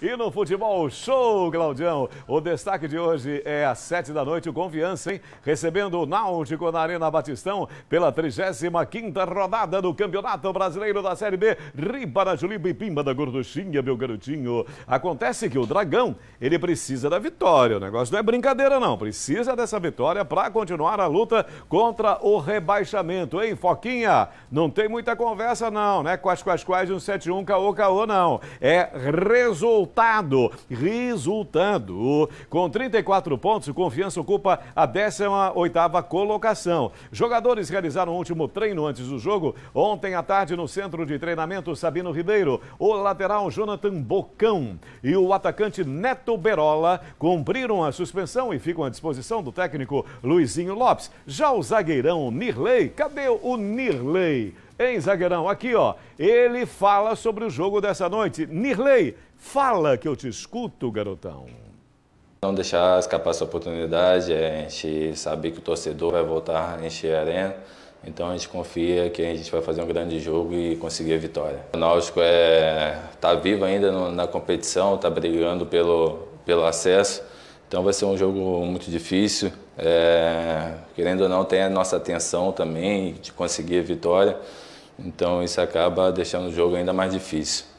E no futebol show, Claudião, o destaque de hoje é às sete da noite, o Confiança, hein? Recebendo o Náutico na Arena Batistão pela 35ª rodada do Campeonato Brasileiro da Série B. da Juliba e Pimba da Gorduchinha, meu garotinho. Acontece que o Dragão, ele precisa da vitória. O negócio não é brincadeira, não. Precisa dessa vitória para continuar a luta contra o rebaixamento, hein, Foquinha? Não tem muita conversa, não, né? Quais, quais, quais, 171, caô, caô, não. É resultado resultado. Resultado. Com 34 pontos, o Confiança ocupa a 18ª colocação. Jogadores realizaram o último treino antes do jogo ontem à tarde no centro de treinamento Sabino Ribeiro, o lateral Jonathan Bocão e o atacante Neto Berola cumpriram a suspensão e ficam à disposição do técnico Luizinho Lopes. Já o zagueirão Nirley, cadê o Nirley? Hein, zagueirão? Aqui, ó. Ele fala sobre o jogo dessa noite. Nirley, fala que eu te escuto, garotão. Não deixar escapar essa oportunidade. É, a gente sabe que o torcedor vai voltar a encher a arena. Então a gente confia que a gente vai fazer um grande jogo e conseguir a vitória. O Náutico está é, tá vivo ainda no, na competição, está brigando pelo, pelo acesso. Então vai ser um jogo muito difícil. É, querendo ou não, tem a nossa atenção também de conseguir a vitória. Então isso acaba deixando o jogo ainda mais difícil.